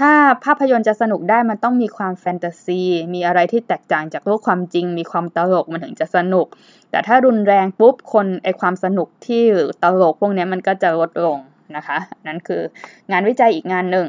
ถ้าภาพยนตร์จะสนุกได้มันต้องมีความแฟนตาซีมีอะไรที่แตกต่างจากโลกความจริง มีความตลกมันถึงจะสนุก แต่ถ้ารุนแรงปุ๊บคนไอความสนุกที่ตลกพวกนี้มันก็จะลดลงนะคะ นั่นคืองานวิจัยอีกงานหนึ่ง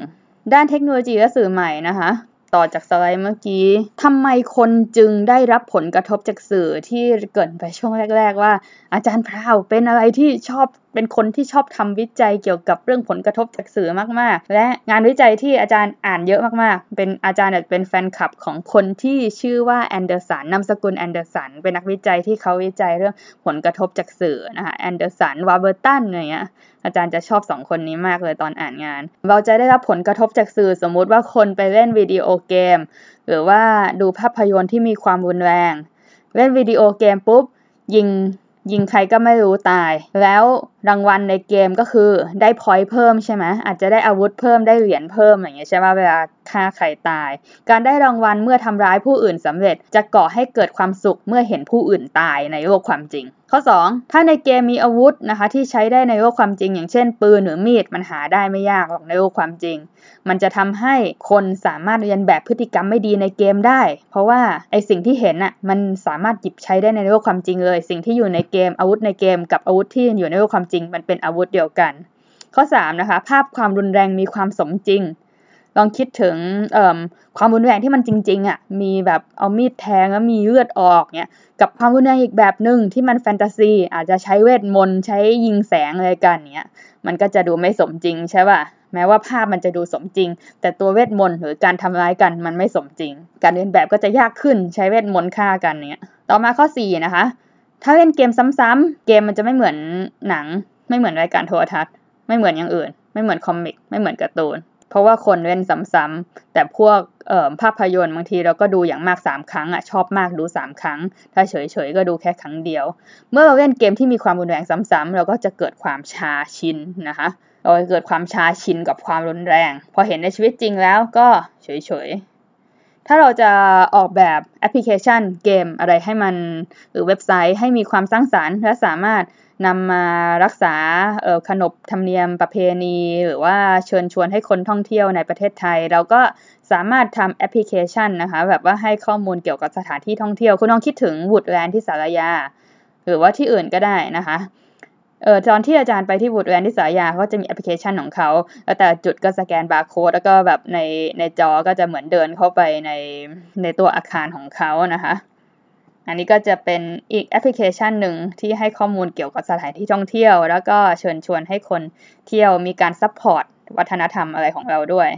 ด้านเทคโนโลยีและสื่อใหม่นะคะต่อจากสไลด์เมื่อกี้ ทำไมคนจึงได้รับผลกระทบจากสื่อที่เกิดไปช่วงแรกๆ ว่าอาจารย์พราวเป็นอะไรที่ชอบเป็นคนที่ชอบทำวิจัยเกี่ยวกับเรื่องผลกระทบจากสื่อมากๆ และงานวิจัยที่อาจารย์อ่านเยอะมาก ๆ เป็นอาจารย์เป็นแฟนคลับของคนที่ชื่อว่าแอนเดอร์สัน นามสกุลแอนเดอร์สัน เป็นนักวิจัยที่เขาวิจัยเรื่องผลกระทบจากสื่อนะคะแอนเดอร์สัน วาเบอร์ตันอะไรเงี้ยอาจารย์จะชอบสองคนนี้มากเลยตอนอ่านงาน เราจะได้รับผลกระทบจากสื่อสมมุติว่าคนไปเล่นวิดีโอเกม หรือว่าดูภาพยนตร์ที่มีความรุนแรงเล่นวิดีโอเกมปุ๊บยิงยิงใครก็ไม่รู้ตาย แล้วรางวัลในเกมก็คือได้พอยต์เพิ่มใช่ไหมอาจจะได้อาวุธเพิ่มได้เหรียญเพิ่มอย่างเงี้ยใช่ไหมเวลาฆ่าใครตาย การได้รางวัลเมื่อทำร้ายผู้อื่นสำเร็จจะก่อให้เกิดความสุขเมื่อเห็นผู้อื่นตายในโลกความจริง ข้อ2ถ้าในเกมมีอาวุธนะคะที่ใช้ได้ในโลกความจริง อย่างเช่น ปืนหรือมีดมันหาได้ไม่ยากหรอกในโลกความจริง มันจะทำให้คนสามารถเรียนแบบพฤติกรรมไม่ดีในเกมได้ เพราะว่าไอสิ่งที่เห็นอะมันสามารถหยิบใช้ได้ในโลกความจริงเลย สิ่งที่อยู่ในเกมอาวุธในเกมกับอาวุธที่อยู่ในโลกความจริงมันเป็นอาวุธเดียวกัน ข้อ 3 นะคะ ภาพความรุนแรงมีความสมจริงลองคิดถึงความรุนแรงที่มันจริงๆอะ่ะมีแบบเอามีดแทงแล้วมีเลือดออกเนี่ยกับความรุนแรงอีกแบบหนึ่งที่มันแฟนตาซีอาจจะใช้เวทมนต์ใช้ยิงแสงอะไรกันเนี่ยมันก็จะดูไม่สมจริงใช่ป่ะแม้ว่าภาพมันจะดูสมจริง แต่ตัวเวทมนต์หรือการทำร้ายกันมันไม่สมจริง การเรียนแบบก็จะยากขึ้นใช้เวทมนต์ฆ่ากันเนี่ยต่อมาข้อ 4 นะคะถ้าเล่นเกมซ้ำๆ เกมมันจะไม่เหมือนหนัง ไม่เหมือนรายการโทรทัศน์ไม่เหมือนอย่างอื่น ไม่เหมือนคอมิกไม่เหมือนการ์ตูน เพราะว่าคนเล่นซ้ำๆแต่พวกภาพยนตร์บางทีเราก็ดูอย่างมาก 3 ครั้งอ่ะชอบมากดู 3 ครั้ง ถ้าเฉยๆก็ดูแค่ครั้งเดียว เมื่อเราเล่นเกมที่มีความรุนแรงซ้ำๆเราก็จะเกิดความชาชินนะคะเราเกิดความชาชินกับความรุนแรง พอเห็นในชีวิตจริงแล้วก็เฉยๆถ้าเราจะออกแบบแอปพลิเคชันเกมอะไรให้มันหรือเว็บไซต์ให้มีความสร้างสารรค์ และสามารถนำมารักษาขนบธรรมเนียมประเพณี หรือว่าเชิญชวนให้คนท่องเที่ยวในประเทศไทย เราก็สามารถทำแอปพลิเคชันนะคะ แบบว่าให้ข้อมูลเกี่ยวกับสถานที่ท่องเที่ยว คุณลองคิดถึงวูดแลนด์ที่สารยา หรือว่าที่อื่นก็ได้นะคะเออตอนที่อาจารย์ไปที่บูดแวนที่สายาเขาจะมีแอปพลิเคชันของเขา แต่จุดก็สแกนบาร์โค้ดแล้วก็แบบในในจอก็จะเหมือนเดินเข้าไปในในตัวอาคารของเขานะคะ อันนี้ก็จะเป็นอีกแอปพลิเคชันหนึ่งที่ให้ข้อมูลเกี่ยวกับสถานที่ท่องเที่ยว แล้วก็เชิญชวนให้คนเที่ยวมีการซัพพอร์ตวัฒนธรรมอะไรของเราด้วย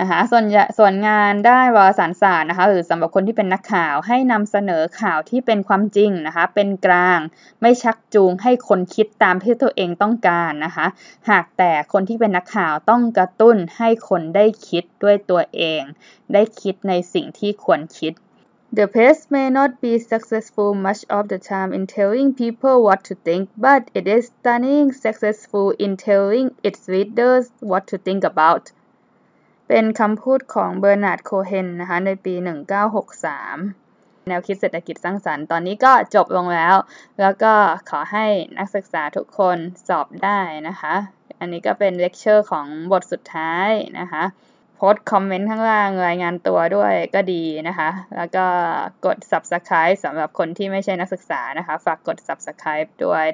นะคะส่วนส่วนงานด้านวารสารศาสตร์นะคะหรือสำหรับคนที่เป็นนักข่าวให้นำเสนอข่าวที่เป็นความจริงนะคะเป็นกลางไม่ชักจูงให้คนคิดตามที่ตัวเองต้องการนะคะหากแต่คนที่เป็นนักข่าวต้องกระตุ้นให้คนได้คิดด้วยตัวเอง ได้คิดในสิ่งที่ควรคิด The press may not be successful much of the time in telling people what to think, but it is stunning successful in telling its readers what to think about. เป็นคำพูดของเบอร์นาร์ด โคเฮนนะคะ ในปี 1963 แนวคิดเศรษฐกิจสร้างสรรค์ ตอนนี้ก็จบลงแล้ว แล้วก็ขอให้นักศึกษาทุกคนสอบได้นะคะ อันนี้ก็เป็นเลคเชอร์ของบทสุดท้ายนะคะพสคอมเมนต์ข้างล่างรายงานตัวด้วยก็ดีนะคะ แล้วก็กด subscribe สำหรับคนที่ไม่ใช่นักศึกษานะคะ ฝากกด subscribe ด้วย